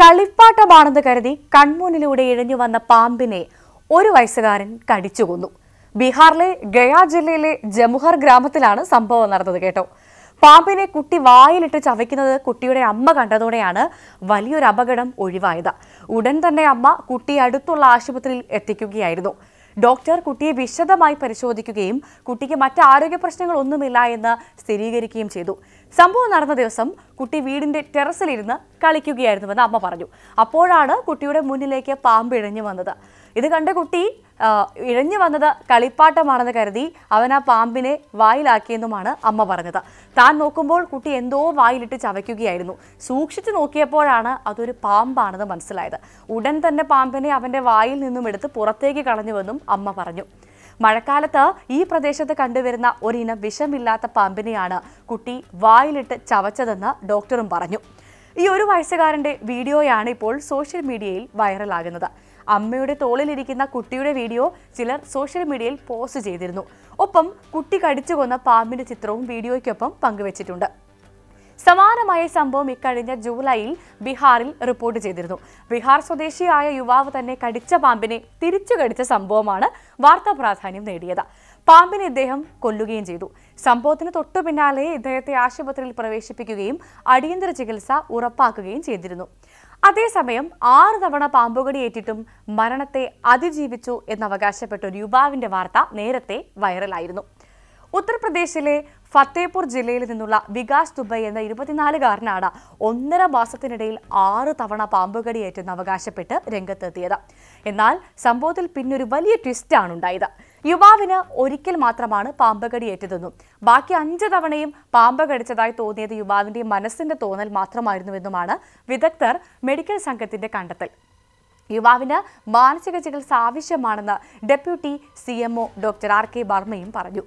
കളിപ്പാട്ടമാണെന്ന് കരുതി കൺമുന്നിലൂടെ ഇഴഞ്ഞു വന്ന പാമ്പിനെ ഒരു വയസ്സുകാരൻ കടിച്ചുകൊന്നു ബീഹാറിലെ ഗയ ജില്ലയിലെ ജമുഹർ ഗ്രാമത്തിലാണ് സംഭവം നടന്നത് കേട്ടോ പാമ്പിനെ കുട്ടി വായിലിട്ട് ചവയ്ക്കുന്നത് കുട്ടിയുടെ അമ്മ കണ്ടതോടെയാണ് വലിയൊരു അപകടം ഒഴിവായത് ഉടൻ തന്നെ അമ്മ കുട്ടിയെ അടുത്തുള്ള ആശുപത്രിയിൽ എത്തിക്കുകയായിരുന്നു ഡോക്ടർ കുട്ടിയെ വിശദമായി പരിശോധിക്കുകയും കുട്ടിക്ക് മറ്റ് ആരോഗ്യ പ്രശ്നങ്ങളൊന്നുമില്ല എന്ന് സ്ഥിരീകരിക്കുകയും ചെയ്തു സംഭവം നടന്ന ദിവസം കുട്ടി വീടിന്റെ ടെറസിലിരുന്ന് കളിക്കുകയായിരുന്നുവെന്ന് അമ്മ പറഞ്ഞു അപ്പോഴാണ് കുട്ടിയുടെ മുന്നിലേക്ക് പാമ്പ് ഇഴഞ്ഞു വന്നത് ഇത് കണ്ട കുട്ടി ഇഴഞ്ഞു വന്നത് കളിപ്പാട്ടമാണെന്ന് കരുതി അവൻ ആ പാമ്പിനെ വായിലാക്കിയെന്നുമാണ് അമ്മ പറഞ്ഞത് താൻ നോക്കുമ്പോൾ കുട്ടി എന്തോ വായിലിട്ട് ചവയ്ക്കുകയായിരുന്നു സൂക്ഷിച്ചു നോക്കിയപ്പോഴാണ് അതൊരു പാമ്പാണെന്ന് മനസ്സിലായത് ഉടൻ തന്നെ പാമ്പിനെ അവൻ്റെ വായിൽ നിന്നും എടുത്ത് പുറത്തേക്ക് കളഞ്ഞുവെന്നും അമ്മ പറഞ്ഞു മഴക്കാലത്ത് ഈ പ്രദേശത്ത് കണ്ടുവരുന്ന ഒരിനം വിഷമില്ലാത്ത പാമ്പിനെയാണ് കുട്ടി വായിലിട്ട് ചവച്ചതെന്ന് ഡോക്ടറും പറഞ്ഞു ഈ ഒരു വയസ്സുകാരൻ്റെ വീഡിയോയാണ് ഇപ്പോൾ സോഷ്യൽ മീഡിയയിൽ വൈറലാകുന്നത് അമ്മയുടെ തോളിലിരിക്കുന്ന കുട്ടിയുടെ വീഡിയോ ചിലർ സോഷ്യൽ മീഡിയയിൽ പോസ്റ്റ് ചെയ്തിരുന്നു ഒപ്പം കുട്ടി കടിച്ചു കൊന്ന പാമ്പിന്റെ ചിത്രവും വീഡിയോയ്ക്കൊപ്പം പങ്കുവച്ചിട്ടുണ്ട് സമാനമായ സംഭവം ഇക്കഴിഞ്ഞ ജൂലൈയിൽ ബീഹാറിൽ റിപ്പോർട്ട് ചെയ്തിരുന്നു ബീഹാർ സ്വദേശിയായ യുവാവ് തന്നെ കടിച്ച പാമ്പിനെ തിരിച്ചു കടിച്ച സംഭവമാണ് വാർത്താ പ്രാധാന്യം നേടിയത് പാമ്പിനെ ഇദ്ദേഹം കൊല്ലുകയും ചെയ്തു സംഭവത്തിന് തൊട്ടു പിന്നാലെ ഇദ്ദേഹത്തെ ആശുപത്രിയിൽ പ്രവേശിപ്പിക്കുകയും അടിയന്തര ചികിത്സ ഉറപ്പാക്കുകയും ചെയ്തിരുന്നു അതേസമയം ആറ് തവണ പാമ്പുകടി ഏറ്റിട്ടും മരണത്തെ അതിജീവിച്ചു എന്നവകാശപ്പെട്ട ഒരു യുവാവിന്റെ വാർത്ത നേരത്തെ വൈറലായിരുന്നു ഉത്തർപ്രദേശിലെ ഫത്തേപൂർ ജില്ലയിൽ നിന്നുള്ള വികാസ് ദുബൈ എന്ന ഇരുപത്തിനാലുകാരനാണ് ഒന്നര മാസത്തിനിടയിൽ ആറ് തവണ പാമ്പുകടി ഏറ്റെന്ന് അവകാശപ്പെട്ട് രംഗത്തെത്തിയത് എന്നാൽ സംഭവത്തിൽ പിന്നൊരു വലിയ ട്വിസ്റ്റാണ് ഉണ്ടായത് യുവാവിന് ഒരിക്കൽ മാത്രമാണ് പാമ്പ് ഏറ്റതെന്നും ബാക്കി അഞ്ച് തവണയും പാമ്പ് കടിച്ചതായി തോന്നിയത് യുവാവിന്റെ മനസ്സിന്റെ തോന്നൽ മാത്രമായിരുന്നുവെന്നുമാണ് വിദഗ്ധർ മെഡിക്കൽ സംഘത്തിന്റെ കണ്ടെത്തൽ യുവാവിന് മാനസിക ചികിത്സ ആവശ്യമാണെന്ന് deputy C doctor R K വർമ്മയും പറഞ്ഞു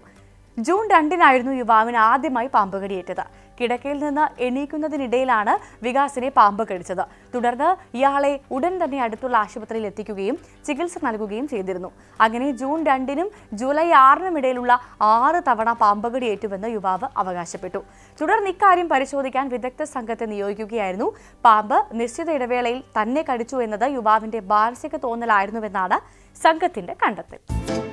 ജൂൺ രണ്ടിനായിരുന്നു യുവാവിന് ആദ്യമായി പാമ്പ് കടിയേറ്റത് കിടക്കയിൽ നിന്ന് എണീക്കുന്നതിനിടയിലാണ് വികാസിനെ പാമ്പ് കടിച്ചത് തുടർന്ന് ഇയാളെ ഉടൻ തന്നെ അടുത്തുള്ള ആശുപത്രിയിൽ എത്തിക്കുകയും ചികിത്സ നൽകുകയും ചെയ്തിരുന്നു അങ്ങനെ ജൂൺ രണ്ടിനും ജൂലൈ ആറിനും ഇടയിലുള്ള ആറ് തവണ പാമ്പ് കടിയേറ്റുമെന്ന് യുവാവ് അവകാശപ്പെട്ടു തുടർന്ന് ഇക്കാര്യം പരിശോധിക്കാൻ വിദഗ്ധ സംഘത്തെ നിയോഗിക്കുകയായിരുന്നു പാമ്പ് നിശ്ചിത ഇടവേളയിൽ തന്നെ കടിച്ചു എന്നത് യുവാവിന്റെ മാനസിക തോന്നലായിരുന്നുവെന്നാണ് സംഘത്തിന്റെ കണ്ടെത്തൽ